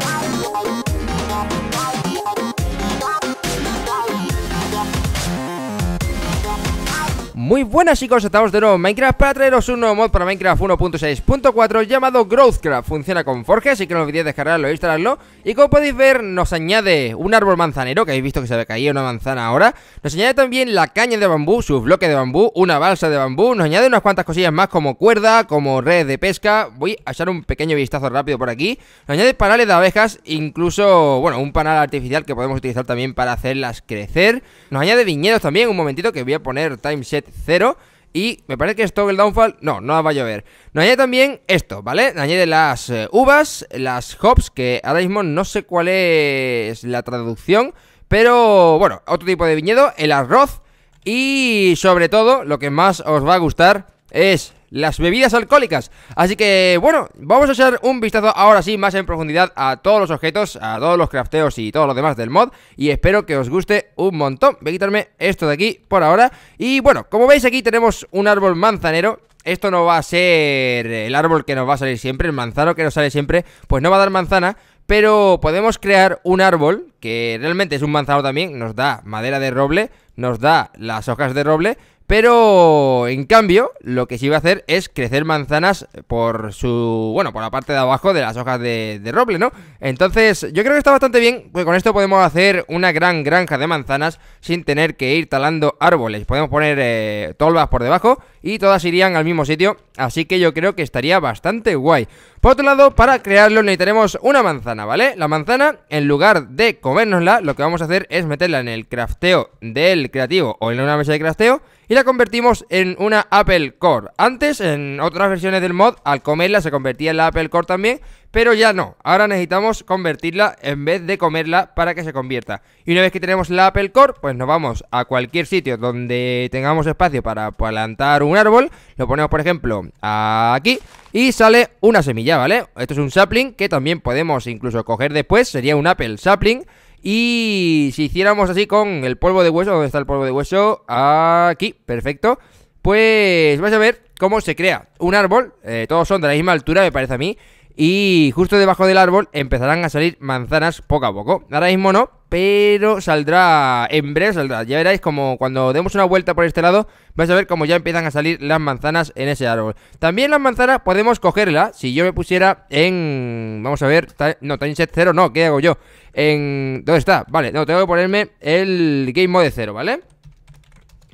Thank Muy buenas chicos, estamos de nuevo en Minecraft para traeros un nuevo mod para Minecraft 1.6.4 llamado Growthcraft Funciona con Forge, así que no olvidéis descargarlo e instalarlo Y como podéis ver nos añade un árbol manzanero, que habéis visto que se había caído una manzana ahora Nos añade también la caña de bambú, Su bloque de bambú, una balsa de bambú Nos añade unas cuantas cosillas más como cuerda, como red de pesca Voy a echar un pequeño vistazo rápido por aquí Nos añade panales de abejas, incluso, bueno, un panal artificial que podemos utilizar también para hacerlas crecer Nos añade viñedos también, un momentito que voy a poner timeset cero Y me parece que esto el Downfall, no, no va a llover Nos añade también esto, ¿vale? Nos añade las eh, uvas, las hops Que ahora mismo no sé cuál es la traducción Pero, bueno, otro tipo de viñedo, el arroz Y sobre todo, lo que más os va a gustar es las bebidas alcohólicas. Así que, bueno, vamos a echar un vistazo ahora sí más en profundidad a todos los objetos, a todos los crafteos y todos los demás del mod. Y espero que os guste un montón. Voy a quitarme esto de aquí por ahora. Y bueno, como veis aquí tenemos un árbol manzanero esto no va a ser el árbol que nos va a salir siempre, el manzano que nos sale siempre, pues no va a dar manzana, pero podemos crear un árbol que realmente es un manzano también, nos da madera de roble, nos da las hojas de roble, pero en cambio, lo que sí va a hacer es crecer manzanas por su. Bueno, por la parte de abajo de las hojas de, de roble, ¿no? Entonces, yo creo que está bastante bien, porque con esto podemos hacer una gran granja de manzanas sin tener que ir talando árboles. Podemos poner eh, tolvas por debajo y todas irían al mismo sitio, así que yo creo que estaría bastante guay. Por otro lado, para crearlo necesitaremos una manzana, ¿vale? La manzana, en lugar de comérnosla, lo que vamos a hacer es meterla en el crafteo del creativo o en una mesa de crafteo y la convertimos en una Apple Core. Antes, en otras versiones del mod, al comerla se convertía en la Apple Core también, pero ya no. Ahora necesitamos convertirla en vez de comerla para que se convierta. Y una vez que tenemos la Apple Core, pues nos vamos a cualquier sitio donde tengamos espacio para plantar un un árbol, lo ponemos, por ejemplo, aquí y sale una semilla, ¿vale? Esto es un sapling que también podemos incluso coger después, sería un apple sapling. Y si hiciéramos así con el polvo de hueso, ¿dónde está el polvo de hueso? Aquí, perfecto. Pues vais a ver cómo se crea un árbol, eh, todos son de la misma altura, me parece a mí. Y justo debajo del árbol empezarán a salir manzanas poco a poco. Ahora mismo no, pero saldrá en breve, saldrá. Ya veréis como cuando demos una vuelta por este lado, vais a ver como ya empiezan a salir las manzanas en ese árbol. También las manzanas podemos cogerlas, si yo me pusiera en... Vamos a ver, no, time set 0 no, ¿qué hago yo? En... ¿Dónde está? Vale, no, tengo que ponerme el game mode 0, ¿vale?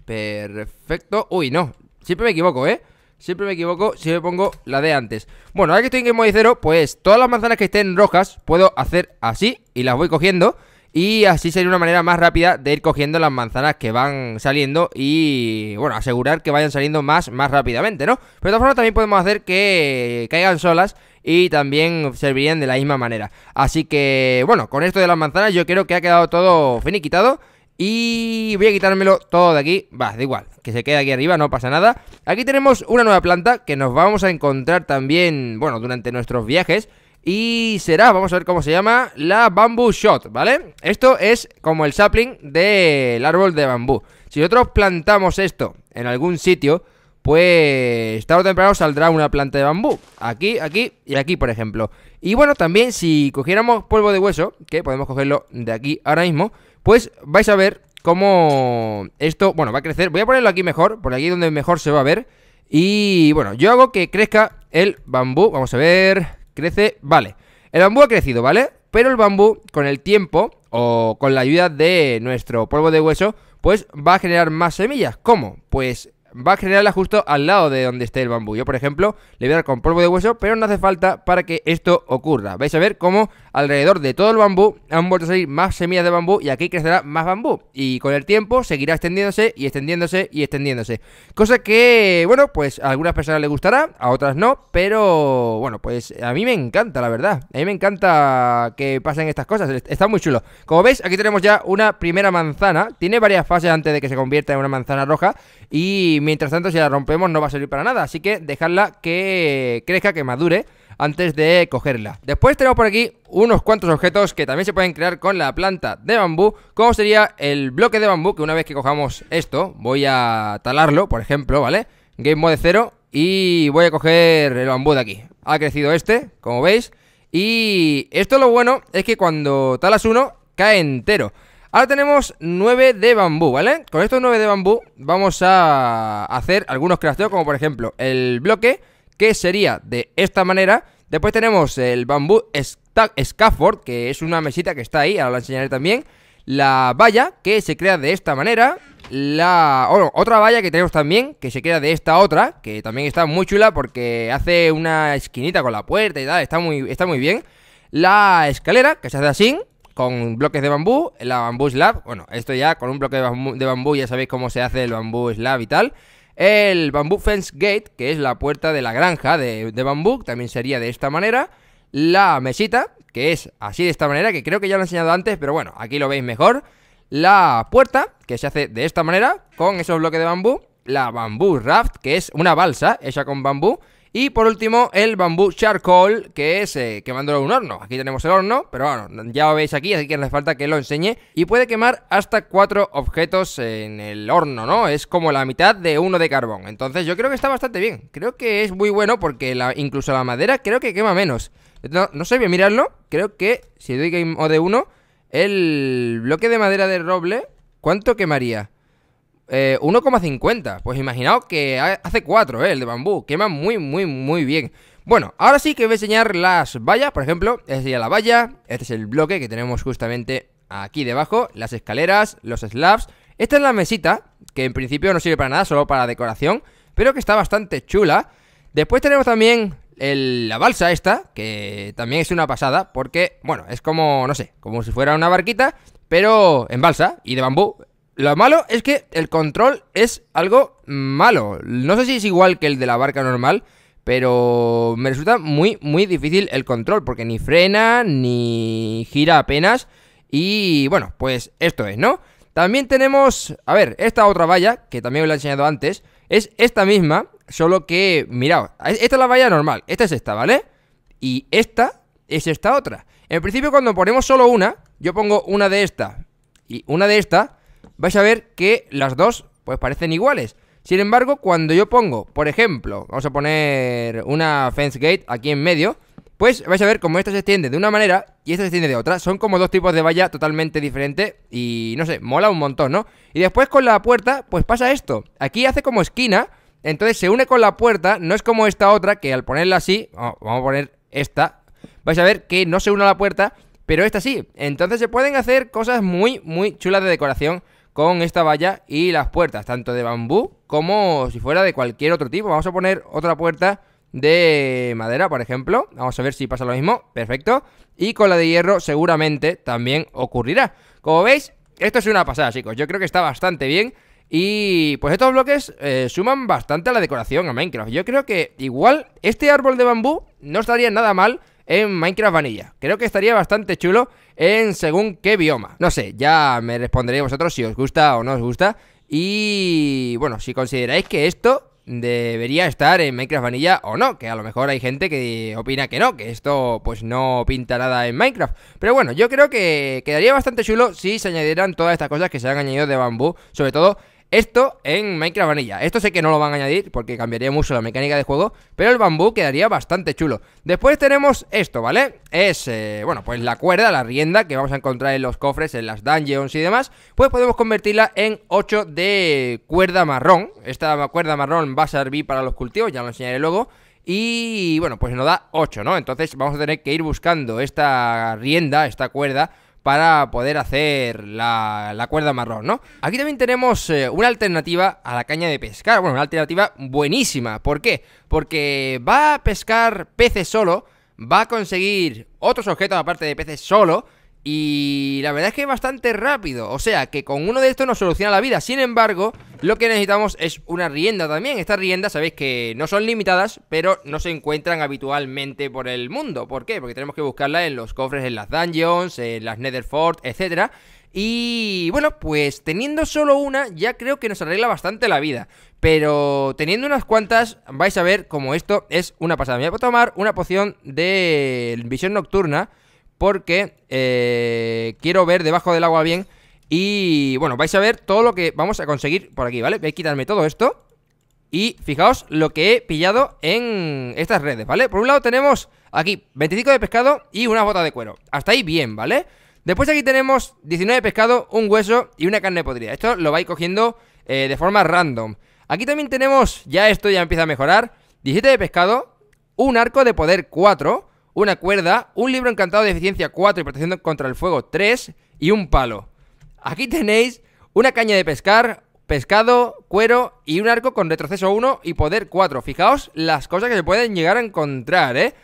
Perfecto. Uy, no, siempre me equivoco, ¿eh? Siempre me equivoco si me pongo la de antes Bueno, ahora que estoy en Game Mode 0 Pues todas las manzanas que estén rojas Puedo hacer así Y las voy cogiendo y así sería una manera más rápida de ir cogiendo las manzanas que van saliendo y, bueno, asegurar que vayan saliendo más, más rápidamente, ¿no? Pero de todas formas también podemos hacer que caigan solas y también servirían de la misma manera. Así que, bueno, con esto de las manzanas yo creo que ha quedado todo finiquitado. Y voy a quitármelo todo de aquí. Va, da igual, que se quede aquí arriba, no pasa nada. Aquí tenemos una nueva planta que nos vamos a encontrar también, bueno, durante nuestros viajes. Y será, vamos a ver cómo se llama, la bambú Shot, ¿vale? Esto es como el sapling del árbol de bambú. Si nosotros plantamos esto en algún sitio, pues tarde o temprano saldrá una planta de bambú. Aquí, aquí y aquí, por ejemplo. Y bueno, también si cogiéramos polvo de hueso, que podemos cogerlo de aquí ahora mismo, pues vais a ver cómo esto, bueno, va a crecer. Voy a ponerlo aquí mejor, por aquí donde mejor se va a ver. Y bueno, yo hago que crezca el bambú. Vamos a ver crece, vale. El bambú ha crecido, ¿vale? Pero el bambú, con el tiempo o con la ayuda de nuestro polvo de hueso, pues va a generar más semillas. ¿Cómo? Pues va a generarla justo al lado de donde esté el bambú. Yo, por ejemplo, le voy a dar con polvo de hueso, pero no hace falta para que esto ocurra. Vais a ver cómo alrededor de todo el bambú han vuelto a salir más semillas de bambú y aquí crecerá más bambú. Y con el tiempo seguirá extendiéndose y extendiéndose y extendiéndose. Cosa que, bueno, pues a algunas personas les gustará, a otras no, pero bueno, pues a mí me encanta, la verdad. A mí me encanta que pasen estas cosas, está muy chulo. Como veis, aquí tenemos ya una primera manzana, tiene varias fases antes de que se convierta en una manzana roja y Mientras tanto, si la rompemos no va a servir para nada, así que dejarla que crezca, que madure antes de cogerla. Después tenemos por aquí unos cuantos objetos que también se pueden crear con la planta de bambú, como sería el bloque de bambú, que una vez que cojamos esto, voy a talarlo, por ejemplo, ¿vale? Game mode 0 y voy a coger el bambú de aquí. Ha crecido este, como veis, y esto lo bueno es que cuando talas uno, cae entero. Ahora tenemos 9 de bambú, ¿vale? Con estos 9 de bambú vamos a hacer algunos crafteos, como por ejemplo el bloque, que sería de esta manera. Después tenemos el bambú scaffold, que es una mesita que está ahí, ahora la enseñaré también. La valla, que se crea de esta manera. La oh, otra valla que tenemos también, que se crea de esta otra, que también está muy chula porque hace una esquinita con la puerta y tal, está muy, está muy bien. La escalera, que se hace así, con bloques de bambú, la bambú slab, bueno, esto ya con un bloque de bambú, ya sabéis cómo se hace el bambú slab y tal. El bambú fence gate, que es la puerta de la granja de, de bambú, también sería de esta manera. La mesita, que es así de esta manera, que creo que ya lo he enseñado antes, pero bueno, aquí lo veis mejor. La puerta, que se hace de esta manera, con esos bloques de bambú. La bambú raft, que es una balsa hecha con bambú y por último, el bambú charcoal, que es eh, quemándolo en un horno. Aquí tenemos el horno, pero bueno, ya lo veis aquí, así que hace falta que lo enseñe. Y puede quemar hasta cuatro objetos en el horno, ¿no? Es como la mitad de uno de carbón. Entonces yo creo que está bastante bien. Creo que es muy bueno porque incluso la madera creo que quema menos. No, sé, bien mirarlo. Creo que si doy game o de uno, el bloque de madera de roble, ¿cuánto quemaría? 1,50. Eh, pues imaginaos que hace 4, eh, el de bambú. Quema muy, muy, muy bien. Bueno, ahora sí que voy a enseñar las vallas. Por ejemplo, esta sería la valla. Este es el bloque que tenemos justamente aquí debajo. Las escaleras, los slabs. Esta es la mesita, que en principio no sirve para nada, solo para decoración. Pero que está bastante chula. Después tenemos también la balsa esta, que también es una pasada, porque, bueno, es como, no sé, como si fuera una barquita, pero en balsa y de bambú. Lo malo es que el control es algo malo. No sé si es igual que el de la barca normal, pero me resulta muy, muy difícil el control, porque ni frena, ni gira apenas. Y bueno, pues esto es, ¿no? También tenemos, a ver, esta otra valla, que también os la he enseñado antes, es esta misma, solo que, mirad, esta es la valla normal, esta es esta, ¿vale? Y esta es esta otra. En principio cuando ponemos solo una, yo pongo una de esta y una de esta, vais a ver que las dos pues parecen iguales. Sin embargo, cuando yo pongo, por ejemplo, vamos a poner una fence gate aquí en medio, pues vais a ver como esta se extiende de una manera y esta se extiende de otra. Son como dos tipos de valla totalmente diferentes y no sé, mola un montón, ¿no? Y después con la puerta, pues pasa esto. Aquí hace como esquina, entonces se une con la puerta, no es como esta otra que al ponerla así, oh, vamos a poner esta, vais a ver que no se une a la puerta, pero esta sí. Entonces se pueden hacer cosas muy, muy chulas de decoración con esta valla y las puertas, tanto de bambú como si fuera de cualquier otro tipo. Vamos a poner otra puerta de madera, por ejemplo. Vamos a ver si pasa lo mismo. Perfecto. Y con la de hierro seguramente también ocurrirá. Como veis, esto es una pasada, chicos. Yo creo que está bastante bien. Y pues estos bloques eh, suman bastante a la decoración a Minecraft. Yo creo que igual este árbol de bambú no estaría nada mal en Minecraft Vanilla. Creo que estaría bastante chulo en según qué bioma. No sé, ya me responderéis vosotros si os gusta o no os gusta. Y bueno, si consideráis que esto debería estar en Minecraft Vanilla o no, que a lo mejor hay gente que opina que no, que esto pues no pinta nada en Minecraft. Pero bueno, yo creo que quedaría bastante chulo si se añadieran todas estas cosas que se han añadido de bambú, sobre todo esto en Minecraft Vanilla. Esto sé que no lo van a añadir porque cambiaría mucho la mecánica de juego, pero el bambú quedaría bastante chulo. Después tenemos esto, ¿vale? Es, eh, bueno, pues la cuerda, la rienda que vamos a encontrar en los cofres, en las dungeons y demás, pues podemos convertirla en 8 de cuerda marrón. Esta cuerda marrón va a servir para los cultivos, ya lo enseñaré luego. Y bueno, pues nos da 8, ¿no? Entonces vamos a tener que ir buscando esta rienda, esta cuerda para poder hacer la, cuerda marrón, ¿no? Aquí también tenemos eh, una alternativa a la caña de pescar, bueno, una alternativa buenísima, ¿por qué? Porque va a pescar peces solo, va a conseguir otros objetos aparte de peces solo, y la verdad es que es bastante rápido. O sea, que con uno de estos nos soluciona la vida. Sin embargo, lo que necesitamos es una rienda también. Estas riendas, sabéis que no son limitadas, pero no se encuentran habitualmente por el mundo. ¿Por qué? Porque tenemos que buscarlas en los cofres, en las dungeons, en las Netherfort, etcétera. Y bueno, pues teniendo solo una ya creo que nos arregla bastante la vida. Pero teniendo unas cuantas vais a ver como esto es una pasada. Me voy a tomar una poción de visión nocturna porque eh, quiero ver debajo del agua bien. Y bueno, vais a ver todo lo que vamos a conseguir por aquí, ¿vale? Voy a quitarme todo esto. Y fijaos lo que he pillado en estas redes, ¿vale? Por un lado tenemos aquí 25 de pescado y una bota de cuero. Hasta ahí bien, ¿vale? Después aquí tenemos 19 de pescado, un hueso y una carne podrida. Esto lo vais cogiendo eh, de forma random. Aquí también tenemos, ya esto ya empieza a mejorar, 17 de pescado, un arco de poder 4 una cuerda, un libro encantado de eficiencia 4 y protección contra el fuego 3 y un palo. Aquí tenéis una caña de pescar, pescado, cuero y un arco con retroceso 1 y poder 4. Fijaos las cosas que se pueden llegar a encontrar, ¿eh?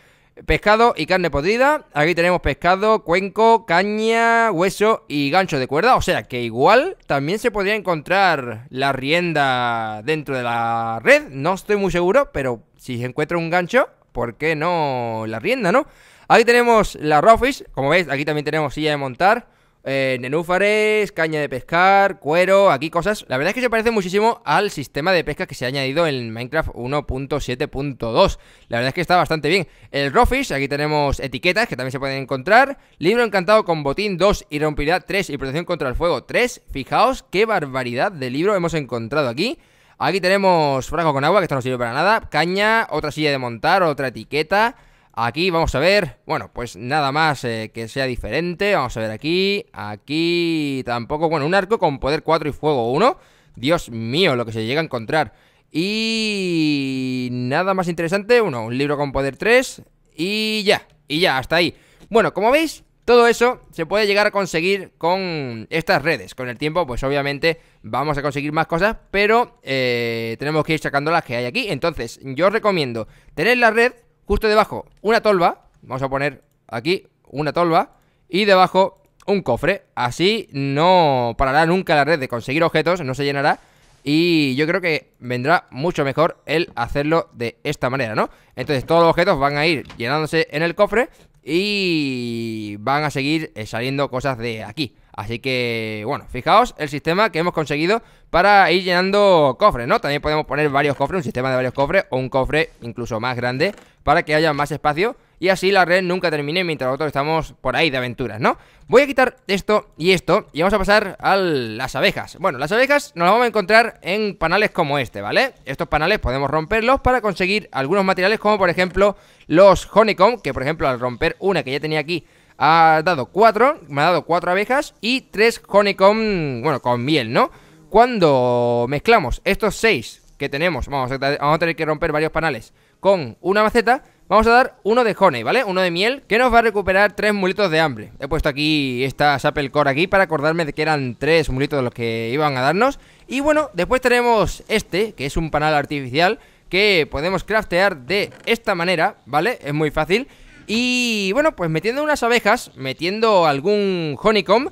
Pescado y carne podrida. Aquí tenemos pescado, cuenco, caña, hueso y gancho de cuerda. O sea que igual también se podría encontrar la rienda dentro de la red. No estoy muy seguro, pero si se encuentra un gancho, ¿por qué no la rienda, no? Aquí tenemos la Rawfish, como veis, aquí también tenemos silla de montar, eh, nenúfares, caña de pescar, cuero, aquí cosas. La verdad es que se parece muchísimo al sistema de pesca que se ha añadido en Minecraft 1.7.2. La verdad es que está bastante bien. El Rawfish, aquí tenemos etiquetas que también se pueden encontrar. Libro encantado con botín 2 y rompidad 3 y protección contra el fuego 3. Fijaos qué barbaridad de libro hemos encontrado aquí. Aquí tenemos frasco con agua, que esto no sirve para nada. Caña, otra silla de montar, otra etiqueta. Aquí vamos a ver, bueno, pues nada más eh, que sea diferente. Vamos a ver aquí, aquí tampoco. Bueno, un arco con poder 4 y fuego 1. Dios mío, lo que se llega a encontrar. Y nada más interesante, uno, un libro con poder 3 y ya, y ya, hasta ahí. Bueno, como veis, todo eso se puede llegar a conseguir con estas redes. Con el tiempo, pues obviamente vamos a conseguir más cosas, pero eh, tenemos que ir sacando las que hay aquí. Entonces, yo recomiendo tener la red justo debajo una tolva. Vamos a poner aquí una tolva y debajo un cofre. Así no parará nunca la red de conseguir objetos, no se llenará. Y yo creo que vendrá mucho mejor el hacerlo de esta manera, ¿no? Entonces todos los objetos van a ir llenándose en el cofre y van a seguir eh, saliendo cosas de aquí. Así que, bueno, fijaos el sistema que hemos conseguido para ir llenando cofres, ¿no? También podemos poner varios cofres, un sistema de varios cofres o un cofre incluso más grande para que haya más espacio y así la red nunca termine mientras nosotros estamos por ahí de aventuras, ¿no? Voy a quitar esto y esto y vamos a pasar a las abejas. Bueno, las abejas nos las vamos a encontrar en panales como este, ¿vale? Estos panales podemos romperlos para conseguir algunos materiales como por ejemplo los honeycomb, que por ejemplo al romper una que ya tenía aquí ha dado cuatro, me ha dado cuatro abejas y tres honeycomb, bueno, con miel, ¿no? Cuando mezclamos estos seis que tenemos, vamos a, tener que romper varios panales con una maceta, Vamos a dar uno de honey, ¿vale? Uno de miel, que nos va a recuperar tres mulitos de hambre. He puesto aquí esta apple Core aquí para acordarme de que eran tres mulitos los que iban a darnos. Y bueno, después tenemos este, que es un panal artificial, que podemos craftear de esta manera, ¿vale? Es muy fácil. Y bueno, pues metiendo unas abejas, metiendo algún honeycomb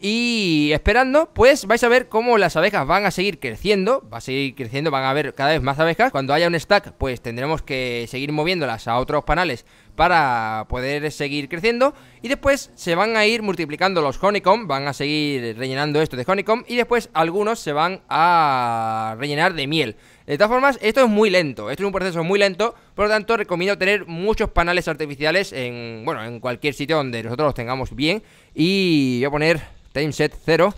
y esperando, pues vais a ver cómo las abejas van a seguir creciendo, va a seguir creciendo, van a haber cada vez más abejas. Cuando haya un stack, pues tendremos que seguir moviéndolas a otros panales para poder seguir creciendo. Y después se van a ir multiplicando los honeycomb, van a seguir rellenando esto de honeycomb y después algunos se van a rellenar de miel. De todas formas, esto es muy lento, esto es un proceso muy lento, por lo tanto recomiendo tener muchos panales artificiales en, bueno, en cualquier sitio donde nosotros los tengamos bien. Y voy a poner Timeset 0.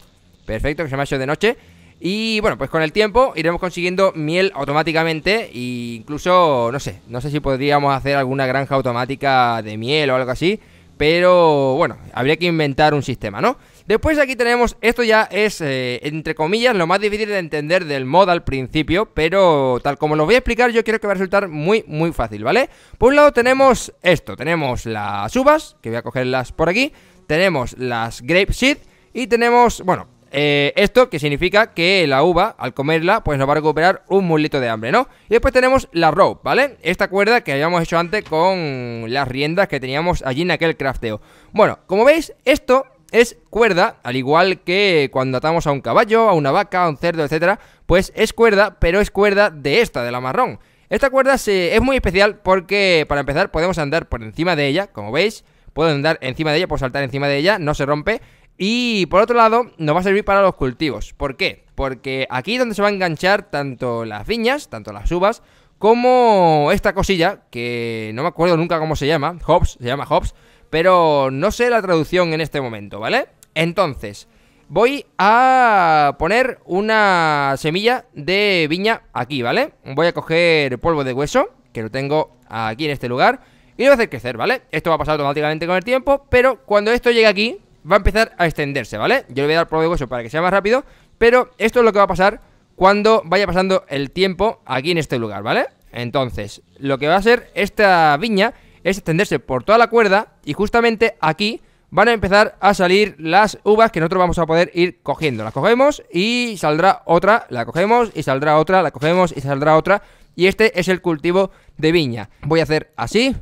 Perfecto, que se me ha hecho de noche. Y bueno, pues con el tiempo iremos consiguiendo miel automáticamente e incluso, no sé, no sé si podríamos hacer alguna granja automática de miel o algo así, pero bueno, habría que inventar un sistema, ¿no? Después aquí tenemos, esto ya es, eh, entre comillas, lo más difícil de entender del mod al principio, pero tal como lo voy a explicar yo creo que va a resultar muy, muy fácil, ¿vale? Por un lado tenemos esto, tenemos las uvas, que voy a cogerlas por aquí, tenemos las grape seeds y tenemos, bueno, eh, esto que significa que la uva, al comerla, pues nos va a recuperar un mulito de hambre, ¿no? Y después tenemos la rope, ¿vale? Esta cuerda que habíamos hecho antes con las riendas que teníamos allí en aquel crafteo. Bueno, como veis, esto es cuerda, al igual que cuando atamos a un caballo, a una vaca, a un cerdo, etcétera, pues es cuerda, pero es cuerda de esta, de la marrón. Esta cuerda es muy especial porque, para empezar, podemos andar por encima de ella, como veis, puedo andar encima de ella, puedo saltar encima de ella, no se rompe, y por otro lado, nos va a servir para los cultivos. ¿Por qué? Porque aquí es donde se va a enganchar tanto las viñas, tanto las uvas, como esta cosilla, que no me acuerdo nunca cómo se llama, hops, se llama hops, pero no sé la traducción en este momento, ¿vale? Entonces, voy a poner una semilla de viña aquí, ¿vale? Voy a coger polvo de hueso, que lo tengo aquí en este lugar, y lo voy a hacer crecer, ¿vale? Esto va a pasar automáticamente con el tiempo, pero cuando esto llegue aquí, va a empezar a extenderse, ¿vale? Yo le voy a dar de eso para que sea más rápido, pero esto es lo que va a pasar cuando vaya pasando el tiempo aquí en este lugar, ¿vale? Entonces, lo que va a hacer esta viña es extenderse por toda la cuerda y justamente aquí van a empezar a salir las uvas que nosotros vamos a poder ir cogiendo. Las cogemos y saldrá otra, la cogemos y saldrá otra, la cogemos y saldrá otra. Y este es el cultivo de viña. Voy a hacer así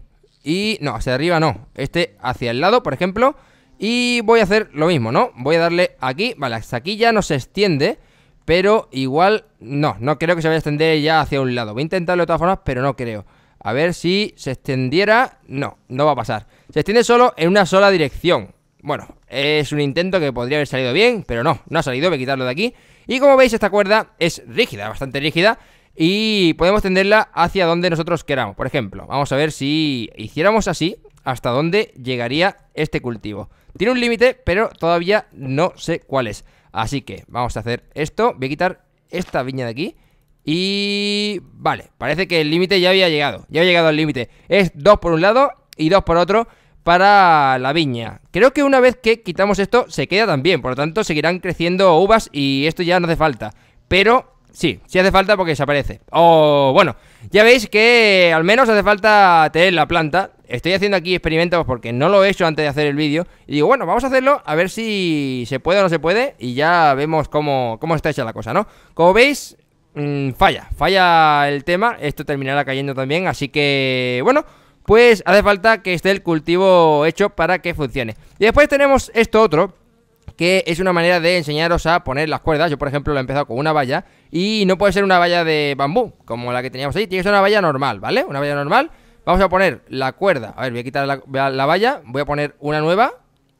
y no, hacia arriba no, este hacia el lado, por ejemplo. Y voy a hacer lo mismo, ¿no? Voy a darle aquí, vale, hasta aquí ya no se extiende, pero igual no, no creo que se vaya a extender ya hacia un lado. Voy a intentarlo de todas formas, pero no creo. A ver si se extendiera, no, no va a pasar. Se extiende solo en una sola dirección. Bueno, es un intento que podría haber salido bien, pero no, no ha salido, voy a quitarlo de aquí. Y como veis, esta cuerda es rígida, bastante rígida, y podemos tenderla hacia donde nosotros queramos. Por ejemplo, vamos a ver si hiciéramos así, hasta dónde llegaría este cultivo. Tiene un límite, pero todavía no sé cuál es. Así que vamos a hacer esto. Voy a quitar esta viña de aquí. Y... Vale, parece que el límite ya había llegado. Ya ha llegado el límite. Es dos por un lado y dos por otro para la viña. Creo que una vez que quitamos esto se queda también. Por lo tanto, seguirán creciendo uvas y esto ya no hace falta. Pero Sí, sí hace falta porque desaparece. O bueno, ya veis que al menos hace falta tener la planta estoy haciendo aquí experimentos porque no lo he hecho antes de hacer el vídeo. Y digo, bueno, vamos a hacerlo, a ver si se puede o no se puede. Y ya vemos cómo, cómo está hecha la cosa, ¿no? Como veis, mm, falla, falla el tema. Esto terminará cayendo también, así que, bueno... Pues hace falta que esté el cultivo hecho para que funcione. Y después tenemos esto otro, que es una manera de enseñaros a poner las cuerdas. Yo, por ejemplo, lo he empezado con una valla y no puede ser una valla de bambú, como la que teníamos ahí. Tiene que ser una valla normal, ¿vale? Una valla normal Vamos a poner la cuerda. A ver, voy a quitar la, valla. Voy a poner una nueva.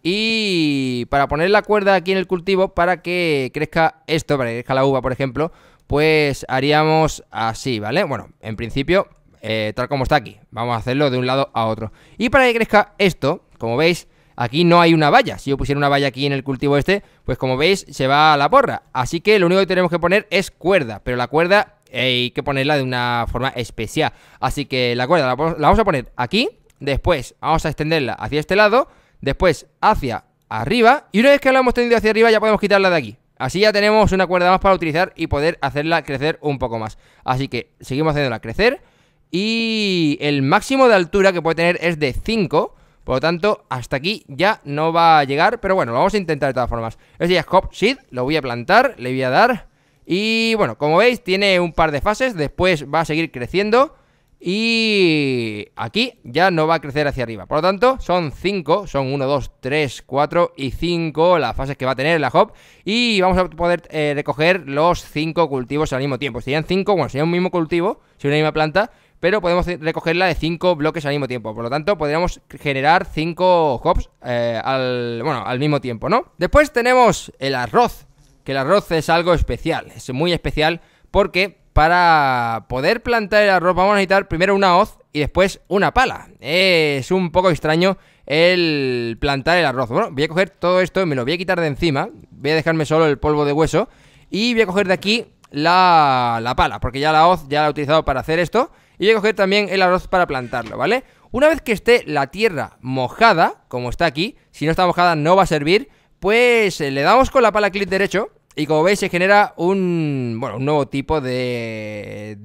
Y para poner la cuerda aquí en el cultivo, para que crezca esto, para que crezca la uva, por ejemplo, pues haríamos así, ¿vale? Bueno, en principio, eh, tal como está aquí. Vamos a hacerlo de un lado a otro. Y para que crezca esto, como veis, aquí no hay una valla. Si yo pusiera una valla aquí en el cultivo este, pues como veis, se va a la porra. Así que lo único que tenemos que poner es cuerda, pero la cuerda eh, hay que ponerla de una forma especial. Así que la cuerda la, vamos a poner aquí, después vamos a extenderla hacia este lado, después hacia arriba, y una vez que la hemos tendido hacia arriba ya podemos quitarla de aquí. Así ya tenemos una cuerda más para utilizar y poder hacerla crecer un poco más. Así que seguimos haciéndola crecer. Y el máximo de altura que puede tener es de 5. Por lo tanto, hasta aquí ya no va a llegar. Pero bueno, lo vamos a intentar de todas formas. Este ya es Cop Seed. Lo voy a plantar. Le voy a dar y bueno, como veis, tiene un par de fases, después va a seguir creciendo. Y aquí ya no va a crecer hacia arriba. Por lo tanto, son 5, son 1, 2, 3, 4 y 5 las fases que va a tener la hop. Y vamos a poder eh, recoger los 5 cultivos al mismo tiempo. Serían 5, bueno, sería un mismo cultivo, sería una misma planta, pero podemos recogerla de 5 bloques al mismo tiempo. Por lo tanto, podríamos generar 5 hops eh, bueno, al mismo tiempo, ¿no? Después tenemos el arroz que el arroz es algo especial, es muy especial porque para poder plantar el arroz vamos a necesitar primero una hoz y después una pala. Es un poco extraño el plantar el arroz. Bueno, voy a coger todo esto, me lo voy a quitar de encima, voy a dejarme solo el polvo de hueso y voy a coger de aquí la, la pala, porque ya la hoz ya la he utilizado para hacer esto y voy a coger también el arroz para plantarlo, ¿vale? Una vez que esté la tierra mojada, como está aquí, si no está mojada no va a servir, pues eh, le damos con la pala clic derecho y como veis se genera un, bueno, un nuevo tipo de,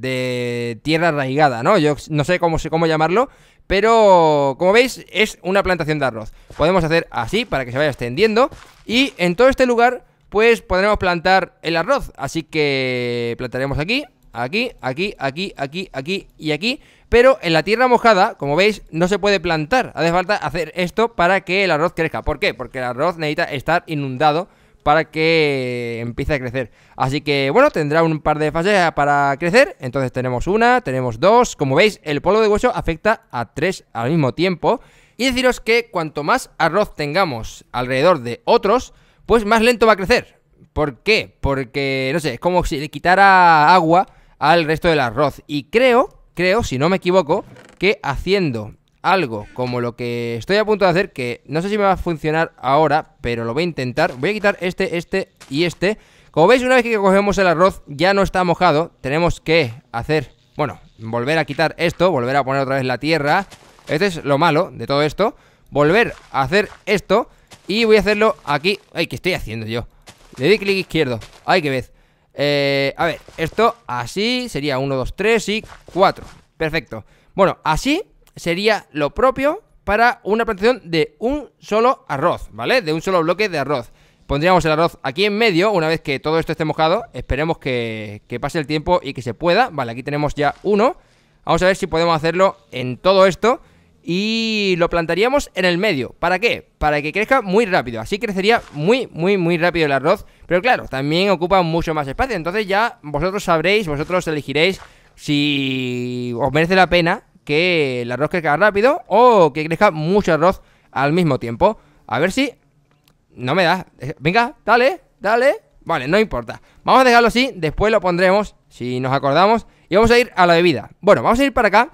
tierra arraigada, ¿no? Yo no sé cómo, cómo llamarlo, pero como veis es una plantación de arroz. Podemos hacer así para que se vaya extendiendo y en todo este lugar pues podremos plantar el arroz. Así que plantaremos aquí, aquí, aquí, aquí, aquí, aquí y aquí. Pero en la tierra mojada, como veis, no se puede plantar. Hace falta hacer esto para que el arroz crezca. ¿Por qué? Porque el arroz necesita estar inundado para que empiece a crecer. Así que bueno, tendrá un par de fases para crecer. Entonces tenemos una, tenemos dos. Como veis, el polvo de hueso afecta a tres al mismo tiempo. Y deciros que cuanto más arroz tengamos alrededor de otros, pues más lento va a crecer. ¿Por qué? Porque, no sé, es como si le quitara agua al resto del arroz. Y creo, creo, si no me equivoco, que haciendo algo como lo que estoy a punto de hacer, que no sé si me va a funcionar ahora, pero lo voy a intentar. Voy a quitar este, este y este. Como veis, una vez que cogemos el arroz ya no está mojado, tenemos que hacer, bueno, volver a quitar esto, volver a poner otra vez la tierra. Este es lo malo de todo esto. Volver a hacer esto y voy a hacerlo aquí. Ay, ¿qué estoy haciendo yo? Le di clic izquierdo. Ay, qué vez. Eh, a ver, esto así sería 1, 2, 3 y 4. Perfecto. Bueno, así sería lo propio para una plantación de un solo arroz, ¿vale? De un solo bloque de arroz. Pondríamos el arroz aquí en medio, una vez que todo esto esté mojado, esperemos que, pase el tiempo y que se pueda. Vale, aquí tenemos ya uno. Vamos a ver si podemos hacerlo en todo esto y lo plantaríamos en el medio. ¿Para qué? Para que crezca muy rápido. Así crecería muy, muy, muy rápido el arroz. Pero claro, también ocupa mucho más espacio. Entonces ya vosotros sabréis, vosotros elegiréis si os merece la pena que el arroz crezca rápido o que crezca mucho arroz al mismo tiempo. A ver si... No me da. Eh, venga, dale, dale. Vale, no importa. Vamos a dejarlo así, después lo pondremos, si nos acordamos. Y vamos a ir a la bebida. Bueno, vamos a ir para acá.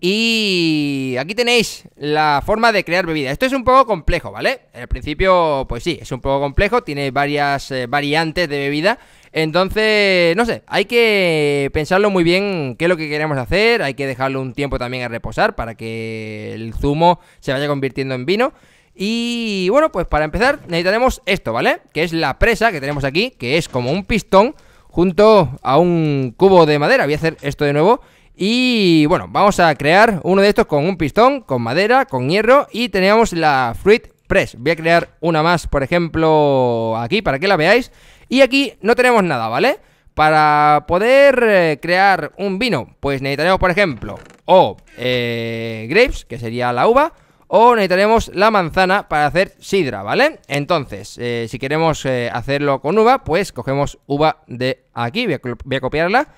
Y aquí tenéis la forma de crear bebida. Esto es un poco complejo, ¿vale? En el principio, pues sí, es un poco complejo. Tiene varias eh, variantes de bebida. Entonces, no sé, hay que pensarlo muy bien qué es lo que queremos hacer, hay que dejarlo un tiempo también a reposar para que el zumo se vaya convirtiendo en vino. Y bueno, pues para empezar necesitaremos esto, ¿vale? Que es la presa que tenemos aquí, que es como un pistón junto a un cubo de madera. Voy a hacer esto de nuevo. Y bueno, vamos a crear uno de estos con un pistón, con madera, con hierro y tenemos la Fruit Press. Voy a crear una más, por ejemplo, aquí para que la veáis. Y aquí no tenemos nada, ¿vale? Para poder eh, crear un vino, pues necesitaremos, por ejemplo, o eh, grapes, que sería la uva, o necesitaremos la manzana para hacer sidra, ¿vale? Entonces, eh, si queremos hacerlo con uva, pues cogemos uva de aquí, voy a, voy a, copiarla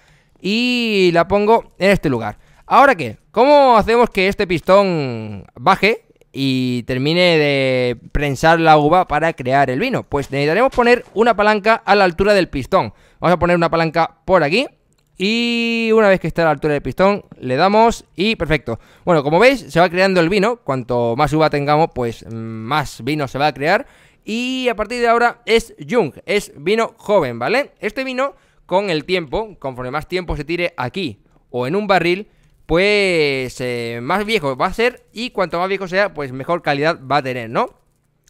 y la pongo en este lugar. ¿Ahora qué? ¿Cómo hacemos que este pistón baje? y termine de prensar la uva para crear el vino. Pues necesitaremos poner una palanca a la altura del pistón. Vamos a poner una palanca por aquí. Y una vez que está a la altura del pistón, le damos y perfecto. Bueno, como veis, se va creando el vino. Cuanto más uva tengamos, pues mm, más vino se va a crear. Y a partir de ahora es Jung, es vino joven, ¿vale? Este vino, con el tiempo, conforme más tiempo se tire aquí o en un barril, pues eh, más viejo va a ser y cuanto más viejo sea, pues mejor calidad va a tener, ¿no?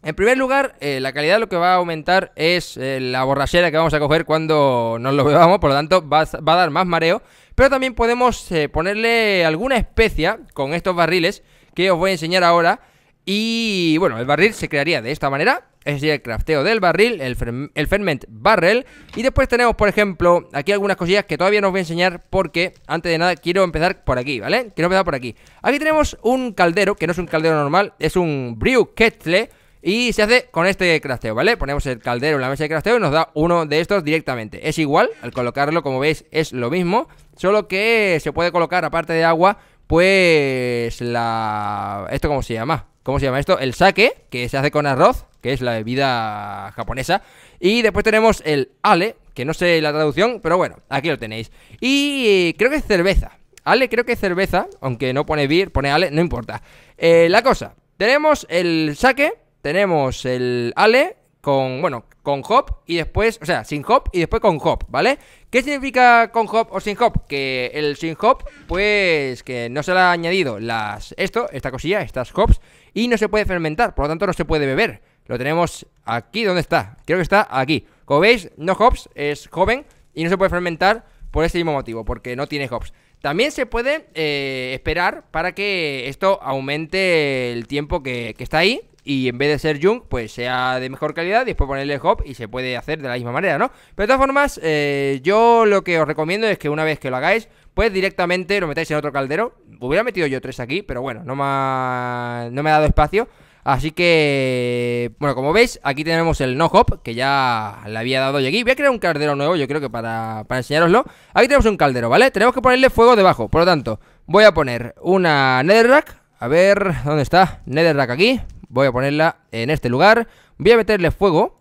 En primer lugar, eh, la calidad lo que va a aumentar es eh, la borrachera que vamos a coger cuando nos lo bebamos, por lo tanto va, va a dar más mareo, pero también podemos ponerle alguna especia con estos barriles que os voy a enseñar ahora y bueno, el barril se crearía de esta manera, es decir, el crafteo del barril, el, ferment barrel. Y después tenemos, por ejemplo, aquí algunas cosillas que todavía no os voy a enseñar porque, antes de nada, quiero empezar por aquí, ¿vale? Quiero empezar por aquí. Aquí tenemos un caldero, que no es un caldero normal, es un brew kettle. Y se hace con este crafteo, ¿vale? Ponemos el caldero en la mesa de crafteo y nos da uno de estos directamente. Es igual, al colocarlo, como veis, es lo mismo. Solo que se puede colocar, aparte de agua, pues la... ¿Esto cómo se llama? ¿Cómo se llama esto? El sake, que se hace con arroz, que es la bebida japonesa. Y después tenemos el ale, que no sé la traducción, pero bueno, aquí lo tenéis. Y eh, creo que es cerveza. Ale creo que es cerveza, aunque no pone beer, pone ale, no importa. Eh, la cosa, tenemos el sake, tenemos el ale con, bueno, con hop y después, o sea, sin hop y después con hop, ¿vale? ¿Qué significa con hop o sin hop? Que el sin hop, pues que no se le ha añadido las, esto, esta cosilla, estas hops, y no se puede fermentar, por lo tanto no se puede beber. Lo tenemos aquí, ¿dónde está? Creo que está aquí. Como veis, no hops, es joven y no se puede fermentar por ese mismo motivo, porque no tiene hops. También se puede eh, esperar para que esto aumente el tiempo que, está ahí y en vez de ser Jung, pues sea de mejor calidad y después ponerle hop y se puede hacer de la misma manera, ¿no? Pero de todas formas, eh, yo lo que os recomiendo es que una vez que lo hagáis, pues directamente lo metáis en otro caldero. Hubiera metido yo tres aquí, pero bueno, no me ha, no me ha dado espacio. Así que, bueno, como veis, aquí tenemos el no-hop, que ya le había dado yo aquí. Voy a crear un caldero nuevo, yo creo que para, para Aquí tenemos un caldero, ¿vale? Tenemos que ponerle fuego debajo. Por lo tanto, voy a poner una netherrack. A ver, ¿dónde está? Netherrack aquí. Voy a ponerla en este lugar. Voy a meterle fuego.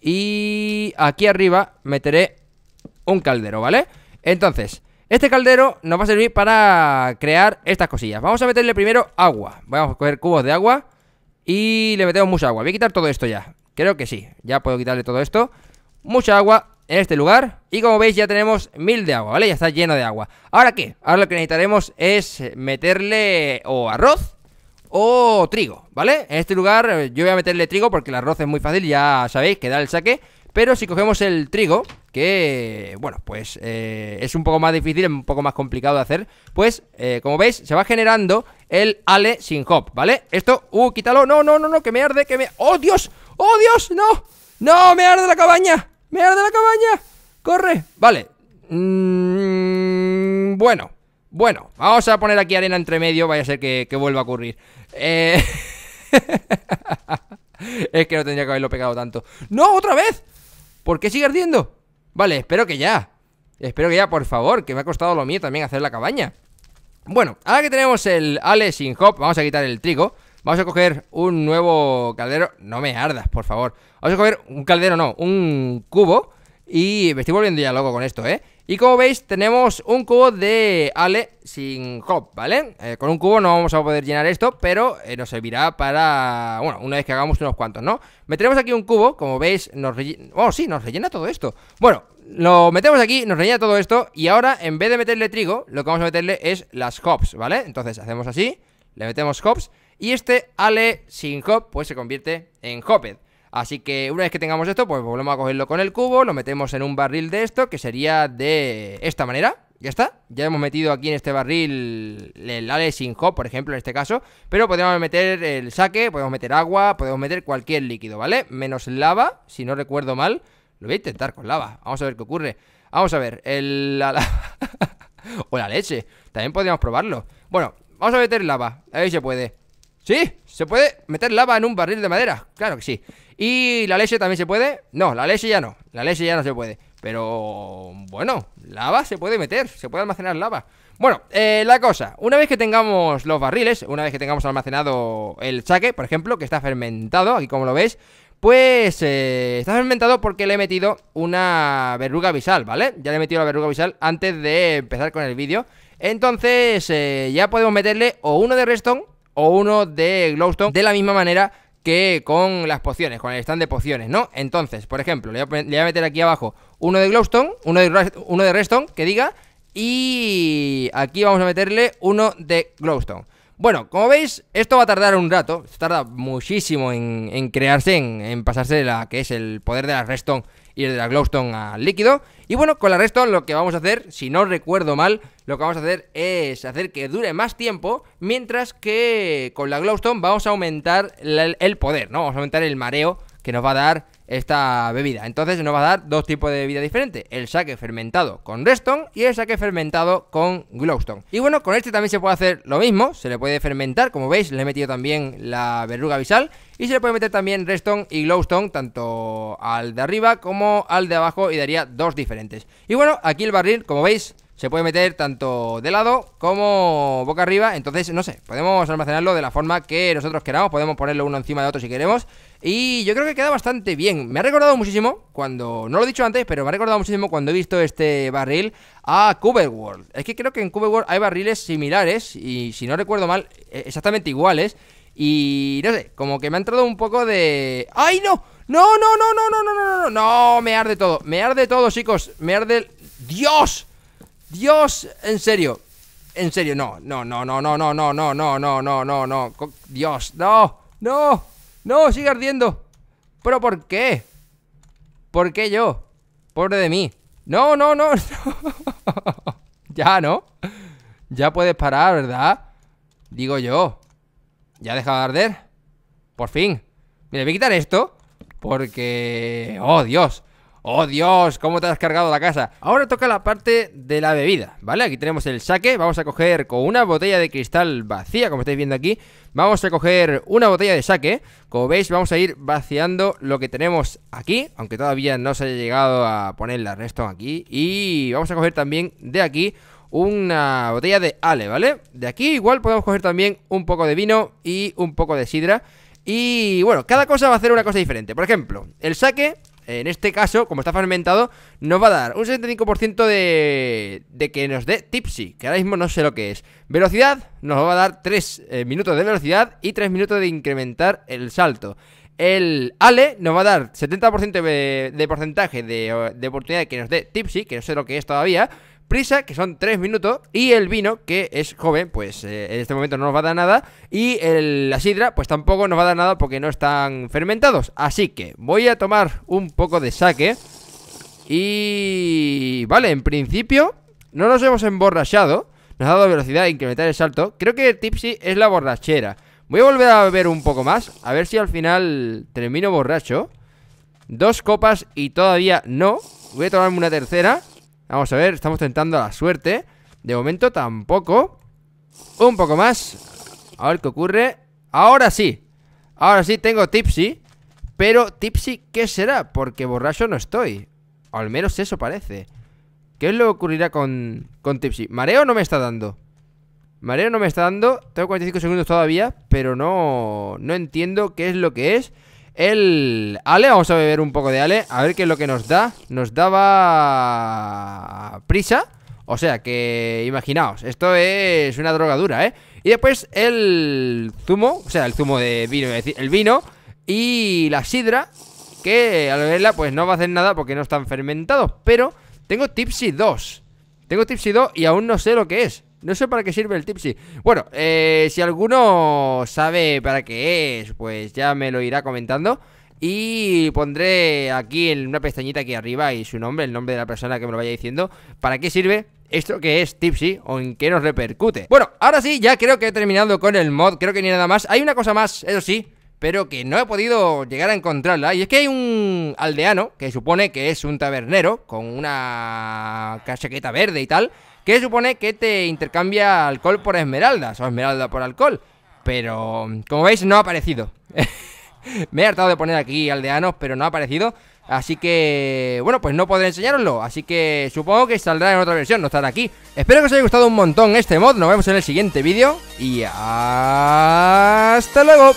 Y aquí arriba meteré un caldero, ¿vale? Entonces, este caldero nos va a servir para crear estas cosillas. Vamos a meterle primero agua. Vamos a coger cubos de agua y le metemos mucha agua. Voy a quitar todo esto ya. Creo que sí. Ya puedo quitarle todo esto. Mucha agua en este lugar. Y como veis ya tenemos mil de agua, ¿vale? Ya está lleno de agua. ¿Ahora qué? Ahora lo que necesitaremos es meterle o arroz o trigo, ¿vale? En este lugar eh, yo voy a meterle trigo porque el arroz es muy fácil, ya sabéis que da el saque. Pero si cogemos el trigo, que, bueno, pues eh, es un poco más difícil, es un poco más complicado de hacer, pues, eh, como veis, se va generando el ale sin hop, ¿vale? Esto, uh, quítalo, no, no, no, no, que me arde, que me... ¡Oh, Dios! ¡Oh, Dios! ¡No! ¡No, me arde la cabaña! ¡Me arde la cabaña! ¡Corre! Vale. Mmm... bueno, bueno, vamos a poner aquí arena entre medio, vaya a ser que, que vuelva a ocurrir. Eh... es que no tendría que haberlo pegado tanto. ¡No, otra vez! ¿Por qué sigue ardiendo? Vale, espero que ya. Espero que ya, por favor, que me ha costado lo mío también hacer la cabaña. Bueno, ahora que tenemos el Ale sin hop, vamos a quitar el trigo. Vamos a coger un nuevo caldero. No me ardas, por favor. Vamos a coger un caldero, no, un cubo. Y me estoy volviendo ya loco con esto, ¿eh? Y como veis, tenemos un cubo de Ale sin hop, ¿vale? Eh, con un cubo no vamos a poder llenar esto, pero eh, nos servirá para, bueno, una vez que hagamos unos cuantos, ¿no? Metemos aquí un cubo, como veis, nos rellena... Oh, sí, nos rellena todo esto. Bueno, lo metemos aquí, nos rellena todo esto, y ahora, en vez de meterle trigo, lo que vamos a meterle es las hops, ¿vale? Entonces, hacemos así, le metemos hops, y este Ale sin hop, pues se convierte en hopped. Así que una vez que tengamos esto, pues volvemos a cogerlo con el cubo, lo metemos en un barril de esto, que sería de esta manera. Ya está, ya hemos metido aquí en este barril el Ale sin hop, por ejemplo, en este caso Pero podemos meter el saque, podemos meter agua, podemos meter cualquier líquido, ¿vale? Menos lava, si no recuerdo mal Lo voy a intentar con lava, vamos a ver qué ocurre Vamos a ver, el... La, o la leche, también podríamos probarlo Bueno, vamos a meter lava, a ver si se puede Sí, se puede meter lava en un barril de madera, claro que sí. ¿Y la leche también se puede? No, la leche ya no, la leche ya no se puede. Pero bueno, lava se puede meter, se puede almacenar lava. Bueno, eh, la cosa, una vez que tengamos los barriles, una vez que tengamos almacenado el chaque, por ejemplo, que está fermentado, aquí como lo veis, pues eh, está fermentado porque le he metido una verruga visal, ¿vale? Ya le he metido la verruga visal antes de empezar con el vídeo. Entonces eh, ya podemos meterle o uno de restón o uno de Glowstone, de la misma manera que con las pociones, con el stand de pociones, ¿no? Entonces, por ejemplo, le voy a, meter aquí abajo uno de Glowstone, uno de, uno de Redstone, que diga, y aquí vamos a meterle uno de Glowstone. Bueno, como veis, esto va a tardar un rato, tarda muchísimo en, crearse, en, en pasarse la que es el poder de la Redstone y de la Glowstone al líquido. Y bueno, con la resto lo que vamos a hacer, si no recuerdo mal, lo que vamos a hacer es hacer que dure más tiempo, mientras que con la Glowstone vamos a aumentar el, el poder, ¿no? Vamos a aumentar el mareo que nos va a dar esta bebida. Entonces nos va a dar dos tipos de bebida diferentes. El saque fermentado con Reston y el saque fermentado con Glowstone. Y bueno, con este también se puede hacer lo mismo. Se le puede fermentar, como veis, le he metido también la verruga bisal. Y se le puede meter también Reston y Glowstone, tanto al de arriba como al de abajo, y daría dos diferentes. Y bueno, aquí el barril, como veis, se puede meter tanto de lado como boca arriba. Entonces, no sé, podemos almacenarlo de la forma que nosotros queramos. Podemos ponerlo uno encima de otro si queremos. Y yo creo que queda bastante bien. Me ha recordado muchísimo, cuando, no lo he dicho antes, pero me ha recordado muchísimo cuando he visto este barril a Cuber World. Es que creo que en Cuber World hay barriles similares y si no recuerdo mal, e-, exactamente iguales. Y no sé, como que me ha entrado un poco de... ¡Ay, no! No, no, no, no, no, no, no, no, no, me arde todo, me arde todo, chicos, me arde... ¡Dios! Dios, en serio, en serio, no, no, no, no, no, no, no, no, no, no, no, no, no, Dios, no, no, no, sigue ardiendo. ¿Pero por qué? ¿Por qué yo? Pobre de mí. No, no, no, no. ya, ¿no? Ya puedes parar, ¿verdad? Digo yo. ¿Ya ha dejado de arder? Por fin. Mira, voy a quitar esto. Porque... ¡Oh, Dios! ¡Oh Dios! ¿Cómo te has cargado la casa? Ahora toca la parte de la bebida, ¿vale? Aquí tenemos el saque. Vamos a coger con una botella de cristal vacía, como estáis viendo aquí. Vamos a coger una botella de saque. Como veis, vamos a ir vaciando lo que tenemos aquí. Aunque todavía no se haya llegado a poner la resto aquí. Y vamos a coger también de aquí una botella de ale, ¿vale? De aquí igual podemos coger también un poco de vino y un poco de sidra. Y bueno, cada cosa va a hacer una cosa diferente. Por ejemplo, el saque en este caso, como está fermentado, nos va a dar un 75% de, de que nos dé tipsy, que ahora mismo no sé lo que es. Velocidad, nos va a dar 3 eh, minutos de velocidad y 3 minutos de incrementar el salto. El Ale nos va a dar 70% de, porcentaje de, de, oportunidad que nos dé tipsy, que no sé lo que es todavía. Prisa, que son 3 minutos, y el vino, que es joven, pues eh, en este momento no nos va a dar nada, y la sidra, pues tampoco nos va a dar nada porque no están fermentados. Así que voy a tomar un poco de saque. Y... Vale, en principio no nos hemos emborrachado. Nos ha dado velocidad, incrementar el salto. Creo que el tipsy es la borrachera. Voy a volver a beber un poco más. A ver si al final termino borracho. Dos copas y todavía no. Voy a tomarme una tercera. Vamos a ver, estamos tentando la suerte De momento tampoco Un poco más A ver qué ocurre Ahora sí Ahora sí tengo Tipsy Pero Tipsy, ¿qué será? Porque borracho no estoy al menos eso parece ¿Qué es lo que ocurrirá con, con Tipsy? Mareo no me está dando Mareo no me está dando Tengo 45 segundos todavía Pero no, no entiendo qué es lo que es el Ale, vamos a beber un poco de Ale A ver qué es lo que nos da Nos daba prisa O sea que, imaginaos Esto es una droga dura, ¿eh? Y después el zumo O sea, el zumo de vino, el vino Y la sidra Que al verla pues no va a hacer nada Porque no están fermentados Pero tengo Tipsy 2 Tengo Tipsy 2 y aún no sé lo que es no sé para qué sirve el tipsy. Bueno, eh, si alguno sabe para qué es, pues ya me lo irá comentando. Y pondré aquí en una pestañita aquí arriba y su nombre, el nombre de la persona que me lo vaya diciendo, para qué sirve esto que es Tipsy o en qué nos repercute. Bueno, ahora sí, ya creo que he terminado con el mod, creo que ni nada más. Hay una cosa más, eso sí, pero que no he podido llegar a encontrarla. Y es que hay un aldeano que supone que es un tabernero con una chaqueta verde y tal que supone que te intercambia alcohol por esmeraldas o esmeralda por alcohol. Pero, como veis, no ha aparecido. Me he hartado de poner aquí aldeanos, pero no ha aparecido. Así que, bueno, pues no podré enseñároslo. Así que supongo que saldrá en otra versión, no estará aquí. Espero que os haya gustado un montón este mod. Nos vemos en el siguiente vídeo. Y hasta luego.